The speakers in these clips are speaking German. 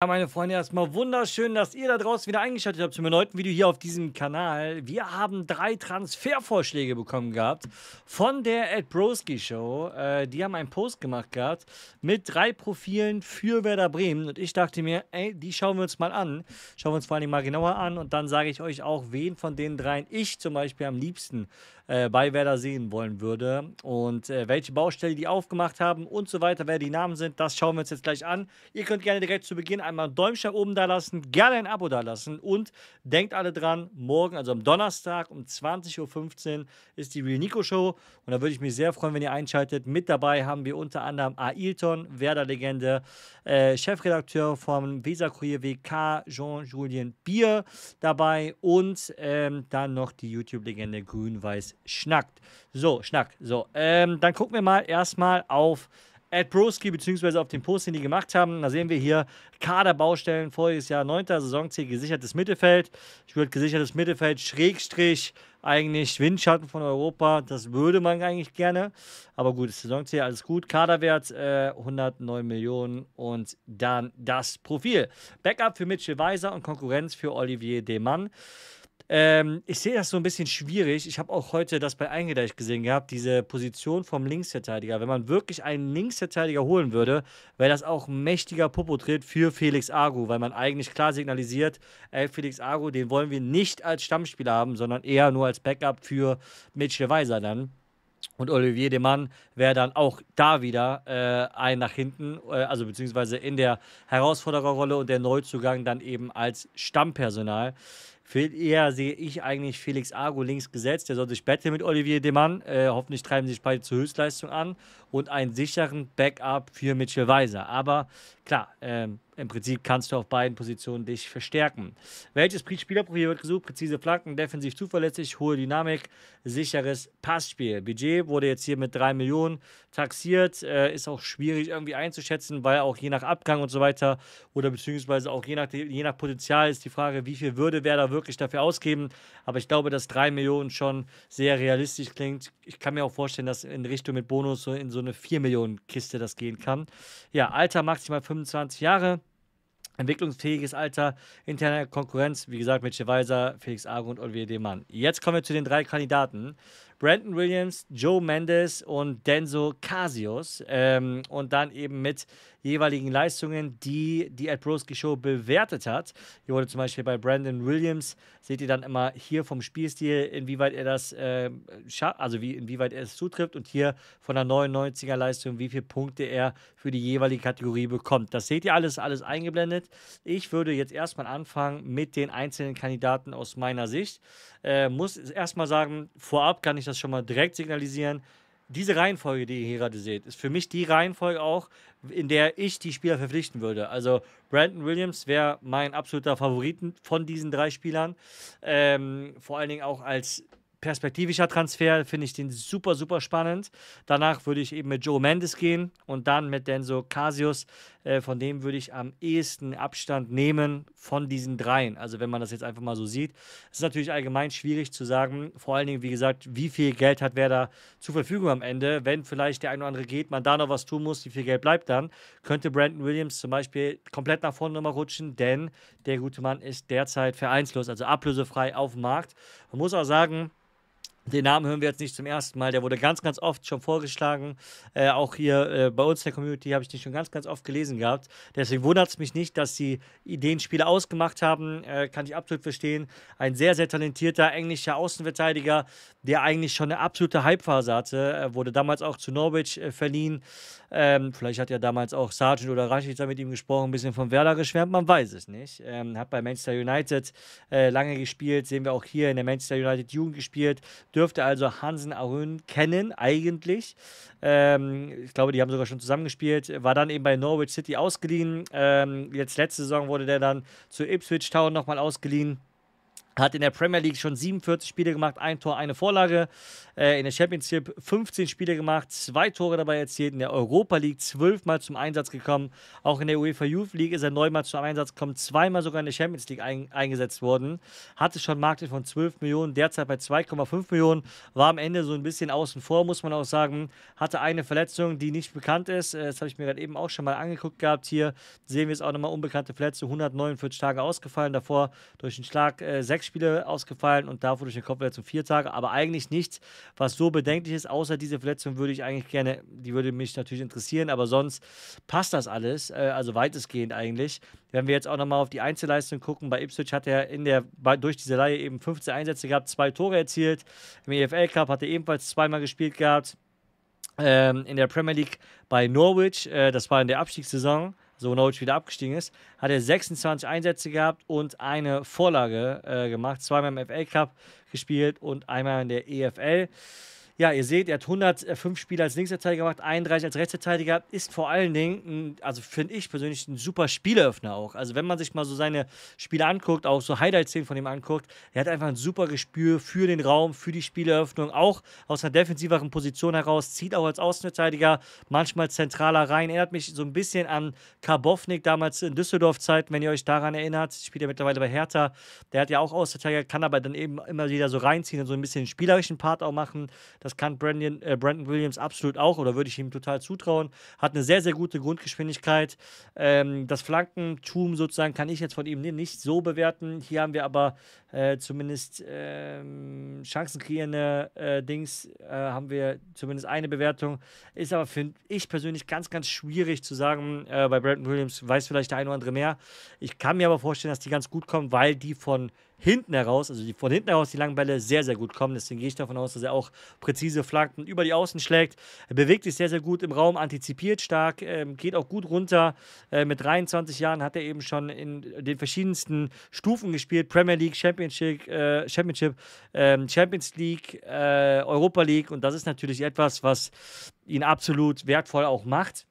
Ja, meine Freunde, erstmal wunderschön, dass ihr da draußen wieder eingeschaltet habt zum erneuten Video hier auf diesem Kanal. Wir haben drei Transfervorschläge bekommen gehabt von der Ed Broski Show. Äh, die haben einen Post gemacht gehabt mit drei Profilen für Werder Bremen. Und ich dachte mir, ey, die schauen wir uns mal an. Schauen wir uns vor allem mal genauer an. Und dann sage ich euch auch, wen von den dreien ich zum Beispiel am liebsten äh, bei Werder sehen wollen würde. Und äh, welche Baustelle die aufgemacht haben und so weiter, wer die Namen sind, das schauen wir uns jetzt gleich an. Ihr könnt gerne direkt zu Beginn einmal ein Däumchen oben da lassen, gerne ein Abo da lassen und denkt alle dran, morgen, also am Donnerstag um 20.15 Uhr ist die Real Nico Show und da würde ich mich sehr freuen, wenn ihr einschaltet. Mit dabei haben wir unter anderem Ailton, Werder-Legende, äh, Chefredakteur vom Weser Kurier WK, Jean-Julien Bier dabei und ähm, dann noch die YouTube-Legende Grün-Weiß Schnackt. So, Schnackt. So, ähm, dann gucken wir mal erstmal auf Ed Broski, beziehungsweise auf den Post, den die gemacht haben. Da sehen wir hier Kaderbaustellen, voriges Jahr 9. Saisonziel, gesichertes Mittelfeld. Ich würde gesichertes Mittelfeld, Schrägstrich, eigentlich Windschatten von Europa. Das würde man eigentlich gerne. Aber gut, das Saisonziel, alles gut. Kaderwert äh, 109 Millionen und dann das Profil. Backup für Mitchell Weiser und Konkurrenz für Olivier Demann. Ähm, ich sehe das so ein bisschen schwierig. Ich habe auch heute das bei Eingedeich gesehen gehabt, diese Position vom Linksverteidiger. Wenn man wirklich einen Linksverteidiger holen würde, wäre das auch ein mächtiger Popo-Tritt für Felix Agu, weil man eigentlich klar signalisiert, ey, Felix Agu, den wollen wir nicht als Stammspieler haben, sondern eher nur als Backup für Mitchell Weiser dann. Und Olivier Demann wäre dann auch da wieder äh, ein nach hinten, äh, also beziehungsweise in der Herausfordererrolle und der Neuzugang dann eben als Stammpersonal. Viel eher sehe ich eigentlich Felix Argo links gesetzt. Der soll sich betteln mit Olivier Demann. Äh, hoffentlich treiben sich beide zur Höchstleistung an und einen sicheren Backup für Mitchell Weiser. Aber klar, ähm, im Prinzip kannst du auf beiden Positionen dich verstärken. Welches Spielerprofil wird gesucht? Präzise Flanken, defensiv zuverlässig, hohe Dynamik, sicheres Passspiel. Budget wurde jetzt hier mit 3 Millionen taxiert. Äh, ist auch schwierig irgendwie einzuschätzen, weil auch je nach Abgang und so weiter oder beziehungsweise auch je nach, je nach Potenzial ist die Frage, wie viel würde wer da wirklich dafür ausgeben. Aber ich glaube, dass 3 Millionen schon sehr realistisch klingt. Ich kann mir auch vorstellen, dass in Richtung mit Bonus so in so eine 4 Millionen Kiste das gehen kann. Ja, Alter maximal 25 Jahre. Entwicklungsfähiges Alter, interne Konkurrenz, wie gesagt, mit Weiser, Felix Argo und Olivier Demann. Jetzt kommen wir zu den drei Kandidaten. Brandon Williams, Joe Mendes und Denso Casios. Ähm, und dann eben mit jeweiligen Leistungen, die die Ed Broski Show bewertet hat. Hier wurde zum Beispiel bei Brandon Williams, seht ihr dann immer hier vom Spielstil, inwieweit er das äh, also wie, inwieweit er es zutrifft. Und hier von der 99er Leistung, wie viele Punkte er für die jeweilige Kategorie bekommt. Das seht ihr alles, alles eingeblendet. Ich würde jetzt erstmal anfangen mit den einzelnen Kandidaten aus meiner Sicht. Äh, muss erstmal sagen, vorab kann ich das schon mal direkt signalisieren. Diese Reihenfolge, die ihr hier gerade seht, ist für mich die Reihenfolge auch, in der ich die Spieler verpflichten würde. Also Brandon Williams wäre mein absoluter Favoriten von diesen drei Spielern. Ähm, vor allen Dingen auch als perspektivischer Transfer, finde ich den super, super spannend. Danach würde ich eben mit Joe Mendes gehen und dann mit Denso Casius. Äh, von dem würde ich am ehesten Abstand nehmen von diesen dreien. Also wenn man das jetzt einfach mal so sieht. Es ist natürlich allgemein schwierig zu sagen, vor allen Dingen, wie gesagt, wie viel Geld hat wer da zur Verfügung am Ende. Wenn vielleicht der eine oder andere geht, man da noch was tun muss, wie viel Geld bleibt dann, könnte Brandon Williams zum Beispiel komplett nach vorne nochmal rutschen, denn der gute Mann ist derzeit vereinslos, also ablösefrei auf dem Markt. Man muss auch sagen, den Namen hören wir jetzt nicht zum ersten Mal. Der wurde ganz, ganz oft schon vorgeschlagen. Äh, auch hier äh, bei uns in der Community habe ich den schon ganz, ganz oft gelesen gehabt. Deswegen wundert es mich nicht, dass die Ideen Spiele ausgemacht haben. Äh, kann ich absolut verstehen. Ein sehr, sehr talentierter englischer Außenverteidiger, der eigentlich schon eine absolute Hypephase hatte. Er äh, wurde damals auch zu Norwich äh, verliehen. Ähm, vielleicht hat ja damals auch Sargent oder Rashica mit ihm gesprochen, ein bisschen von Werder geschwärmt. Man weiß es nicht. Ähm, hat bei Manchester United äh, lange gespielt. Sehen wir auch hier in der Manchester United Jugend gespielt dürfte also Hansen Ahun kennen eigentlich. Ähm, ich glaube, die haben sogar schon zusammengespielt. War dann eben bei Norwich City ausgeliehen. Ähm, jetzt letzte Saison wurde der dann zu Ipswich Town nochmal ausgeliehen. Hat in der Premier League schon 47 Spiele gemacht, ein Tor, eine Vorlage. Äh, in der Championship 15 Spiele gemacht, zwei Tore dabei erzielt. In der Europa League zwölfmal zum Einsatz gekommen. Auch in der UEFA Youth League ist er neunmal zum Einsatz gekommen, zweimal sogar in der Champions League ein, eingesetzt worden. Hatte schon Marktwert von 12 Millionen, derzeit bei 2,5 Millionen. War am Ende so ein bisschen außen vor, muss man auch sagen. Hatte eine Verletzung, die nicht bekannt ist. Äh, das habe ich mir gerade eben auch schon mal angeguckt gehabt. Hier sehen wir es auch nochmal unbekannte Verletzung. 149 Tage ausgefallen, davor durch einen Schlag äh, sechs Spiele ausgefallen und davor durch eine Kopfverletzung vier Tage, aber eigentlich nichts, was so bedenklich ist, außer diese Verletzung würde ich eigentlich gerne, die würde mich natürlich interessieren, aber sonst passt das alles, äh, also weitestgehend eigentlich. Wenn wir jetzt auch nochmal auf die Einzelleistung gucken, bei Ipswich hat er in der, durch diese Reihe eben 15 Einsätze gehabt, zwei Tore erzielt, im EFL Cup hat er ebenfalls zweimal gespielt gehabt, ähm, in der Premier League bei Norwich, äh, das war in der Abstiegssaison, so Norwich wieder abgestiegen ist, hat er 26 Einsätze gehabt und eine Vorlage äh, gemacht. Zweimal im FL Cup gespielt und einmal in der EFL. Ja, ihr seht, er hat 105 Spiele als Linksverteidiger gemacht, 31 als Rechtsverteidiger. Ist vor allen Dingen, also finde ich persönlich, ein super Spieleröffner auch. Also, wenn man sich mal so seine Spiele anguckt, auch so Highlight-Szenen von ihm anguckt, er hat einfach ein super Gespür für den Raum, für die Spieleröffnung, auch aus einer defensiveren Position heraus, zieht auch als Außenverteidiger manchmal zentraler rein. Erinnert mich so ein bisschen an Karbovnik damals in Düsseldorf-Zeiten, wenn ihr euch daran erinnert. Spielt er mittlerweile bei Hertha. Der hat ja auch Außenverteidiger, kann aber dann eben immer wieder so reinziehen und so ein bisschen den spielerischen Part auch machen. Das das kann Brandon, äh, Brandon Williams absolut auch oder würde ich ihm total zutrauen. Hat eine sehr, sehr gute Grundgeschwindigkeit. Ähm, das Flankentum sozusagen kann ich jetzt von ihm nicht so bewerten. Hier haben wir aber äh, zumindest ähm, chancenkreierende äh, Dings, äh, haben wir zumindest eine Bewertung. Ist aber, finde ich persönlich, ganz, ganz schwierig zu sagen. Äh, bei Brandon Williams weiß vielleicht der eine oder andere mehr. Ich kann mir aber vorstellen, dass die ganz gut kommen, weil die von hinten heraus, also die, von hinten heraus die langen Bälle sehr, sehr gut kommen. Deswegen gehe ich davon aus, dass er auch präzise Flanken über die Außen schlägt. Er bewegt sich sehr, sehr gut im Raum, antizipiert stark, ähm, geht auch gut runter. Äh, mit 23 Jahren hat er eben schon in den verschiedensten Stufen gespielt. Premier League, Championship, äh, Championship ähm, Champions League, äh, Europa League. Und das ist natürlich etwas, was ihn absolut wertvoll auch macht.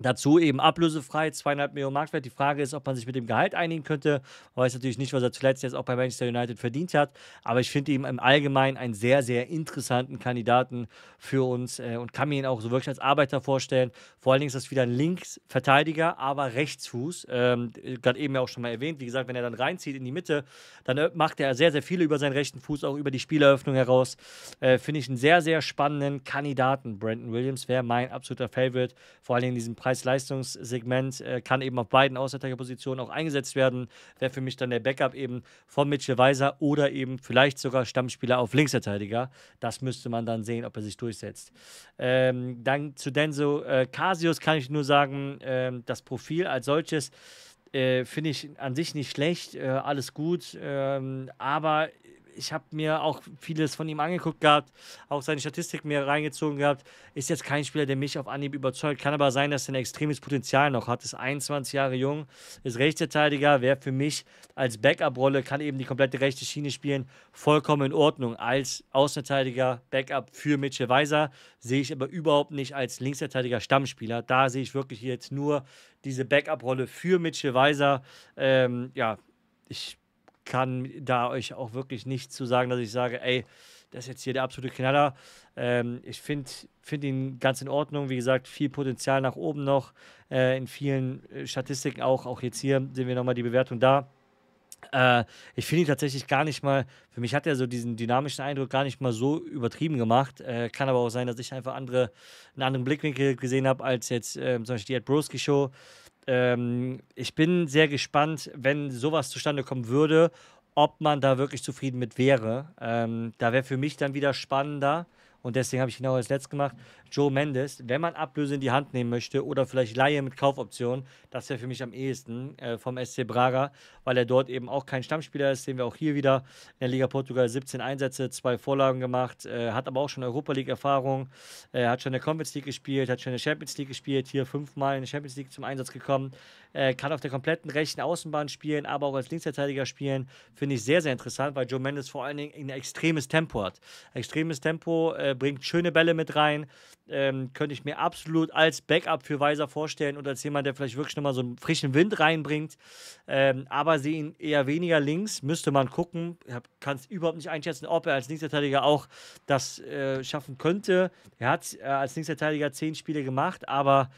Dazu eben ablösefrei, zweieinhalb Millionen Marktwert. Die Frage ist, ob man sich mit dem Gehalt einigen könnte. Man weiß natürlich nicht, was er zuletzt jetzt auch bei Manchester United verdient hat. Aber ich finde ihn im Allgemeinen einen sehr, sehr interessanten Kandidaten für uns äh, und kann mir ihn auch so wirklich als Arbeiter vorstellen. Vor allen Dingen ist das wieder ein Linksverteidiger, aber Rechtsfuß. Ähm, Gerade eben ja auch schon mal erwähnt. Wie gesagt, wenn er dann reinzieht in die Mitte, dann äh, macht er sehr, sehr viel über seinen rechten Fuß, auch über die Spieleröffnung heraus. Äh, finde ich einen sehr, sehr spannenden Kandidaten. Brandon Williams wäre mein absoluter Favorite. Vor allen Dingen in diesem Preis. Preis-Leistungssegment äh, kann eben auf beiden Außenteilerpositionen auch eingesetzt werden. Wäre für mich dann der Backup eben von Mitchell Weiser oder eben vielleicht sogar Stammspieler auf Linksverteidiger. Das müsste man dann sehen, ob er sich durchsetzt. Ähm, dann zu Denso äh, Casius kann ich nur sagen, ähm, das Profil als solches äh, finde ich an sich nicht schlecht, äh, alles gut, ähm, aber ich habe mir auch vieles von ihm angeguckt gehabt, auch seine Statistik mir reingezogen gehabt. Ist jetzt kein Spieler, der mich auf Anhieb überzeugt. Kann aber sein, dass er ein extremes Potenzial noch hat. Ist 21 Jahre jung, ist Rechtsverteidiger, wäre für mich als Backup-Rolle, kann eben die komplette rechte Schiene spielen, vollkommen in Ordnung. Als Außenverteidiger, Backup für Mitchell Weiser, sehe ich aber überhaupt nicht als Linksverteidiger Stammspieler. Da sehe ich wirklich jetzt nur diese Backup-Rolle für Mitchell Weiser. Ähm, ja, ich kann da euch auch wirklich nicht zu sagen, dass ich sage, ey, das ist jetzt hier der absolute Knaller. Ähm, ich finde find ihn ganz in Ordnung. Wie gesagt, viel Potenzial nach oben noch äh, in vielen äh, Statistiken auch. Auch jetzt hier sehen wir nochmal die Bewertung da. Äh, ich finde ihn tatsächlich gar nicht mal, für mich hat er so diesen dynamischen Eindruck gar nicht mal so übertrieben gemacht. Äh, kann aber auch sein, dass ich einfach andere, einen anderen Blickwinkel gesehen habe als jetzt äh, zum Beispiel die Ed Broski Show ähm, ich bin sehr gespannt, wenn sowas zustande kommen würde, ob man da wirklich zufrieden mit wäre. Ähm, da wäre für mich dann wieder spannender, und deswegen habe ich genau das letzte gemacht. Joe Mendes, wenn man Ablöse in die Hand nehmen möchte oder vielleicht Laie mit Kaufoption, das wäre für mich am ehesten äh, vom SC Braga, weil er dort eben auch kein Stammspieler ist. Sehen wir auch hier wieder in der Liga Portugal 17 Einsätze, zwei Vorlagen gemacht, äh, hat aber auch schon Europa League-Erfahrung, äh, hat schon in der Conference League gespielt, hat schon in der Champions League gespielt, hier fünfmal in der Champions League zum Einsatz gekommen, äh, kann auf der kompletten rechten Außenbahn spielen, aber auch als Linksverteidiger spielen. Finde ich sehr, sehr interessant, weil Joe Mendes vor allen Dingen ein extremes Tempo hat. Extremes Tempo, äh, äh, bringt schöne Bälle mit rein. Ähm, könnte ich mir absolut als Backup für Weiser vorstellen und als jemand, der vielleicht wirklich nochmal so einen frischen Wind reinbringt. Ähm, aber sehe ihn eher weniger links, müsste man gucken. Ich Kann es überhaupt nicht einschätzen, ob er als Linksverteidiger auch das äh, schaffen könnte. Er hat äh, als Linksverteidiger zehn Spiele gemacht, aber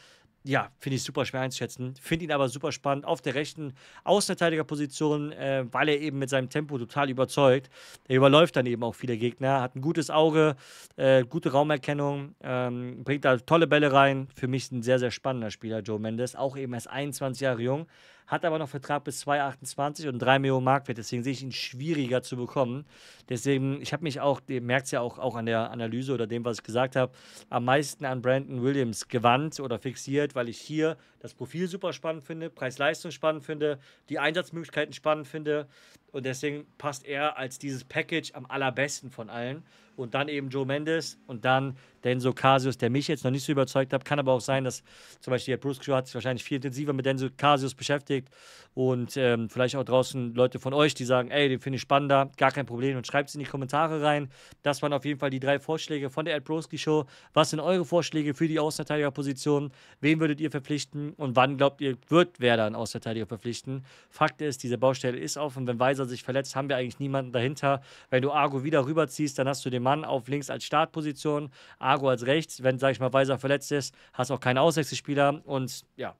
ja, finde ich super schwer einzuschätzen. Finde ihn aber super spannend auf der rechten Außenverteidigerposition, äh, weil er eben mit seinem Tempo total überzeugt. Er überläuft dann eben auch viele Gegner, hat ein gutes Auge, äh, gute Raumerkennung, ähm, bringt da tolle Bälle rein. Für mich ein sehr, sehr spannender Spieler, Joe Mendes. Auch eben erst 21 Jahre jung, hat aber noch Vertrag bis 2,28 und 3 Millionen Marktwert. Deswegen sehe ich ihn schwieriger zu bekommen. Deswegen, ich habe mich auch, ihr merkt es ja auch, auch an der Analyse oder dem, was ich gesagt habe, am meisten an Brandon Williams gewandt oder fixiert weil ich hier das Profil super spannend finde, Preis-Leistung spannend finde, die Einsatzmöglichkeiten spannend finde. Und deswegen passt er als dieses Package am allerbesten von allen. Und dann eben Joe Mendes und dann Denso Casius, der mich jetzt noch nicht so überzeugt hat. Kann aber auch sein, dass zum Beispiel der Bruce Crew hat sich wahrscheinlich viel intensiver mit Denso Casius beschäftigt. Und ähm, vielleicht auch draußen Leute von euch, die sagen, ey, den finde ich spannender, gar kein Problem. Und schreibt es in die Kommentare rein. Das waren auf jeden Fall die drei Vorschläge von der Ed Broski Show. Was sind eure Vorschläge für die Außenverteidigerposition? Wen würdet ihr verpflichten? und wann glaubt ihr, wird Werder einen Außenverteidiger verpflichten? Fakt ist, diese Baustelle ist auf und wenn Weiser sich verletzt, haben wir eigentlich niemanden dahinter. Wenn du Argo wieder rüberziehst, dann hast du den Mann auf links als Startposition, Argo als rechts. Wenn, sag ich mal, Weiser verletzt ist, hast auch keinen Auswechselspieler und ja,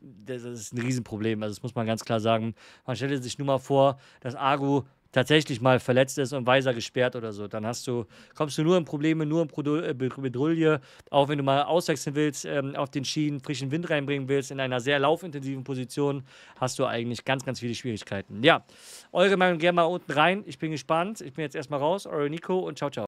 das ist ein Riesenproblem. Also, das muss man ganz klar sagen. Man stelle sich nur mal vor, dass Argo tatsächlich mal verletzt ist und weiser gesperrt oder so, dann hast du, kommst du nur in Probleme, nur in äh, Bedrulle, auch wenn du mal auswechseln willst, ähm, auf den Schienen frischen Wind reinbringen willst, in einer sehr laufintensiven Position, hast du eigentlich ganz, ganz viele Schwierigkeiten. Ja, eure Meinung gerne mal unten rein. Ich bin gespannt. Ich bin jetzt erstmal raus. Eure Nico und ciao, ciao.